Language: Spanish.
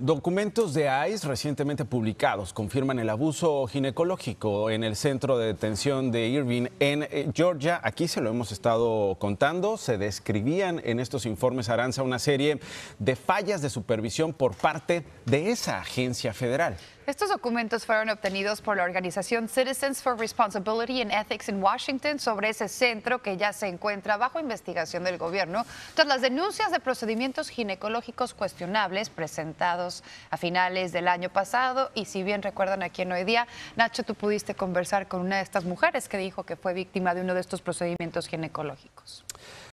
Documentos de ICE recientemente publicados confirman el abuso ginecológico en el centro de detención de Irving en eh, Georgia. Aquí se lo hemos estado contando. Se describían en estos informes Aranza una serie de fallas de supervisión por parte de esa agencia federal. Estos documentos fueron obtenidos por la organización Citizens for Responsibility and Ethics in Washington sobre ese centro que ya se encuentra bajo investigación del gobierno tras las denuncias de procedimientos ginecológicos cuestionables presentados a finales del año pasado. Y si bien recuerdan aquí en hoy día, Nacho, tú pudiste conversar con una de estas mujeres que dijo que fue víctima de uno de estos procedimientos ginecológicos.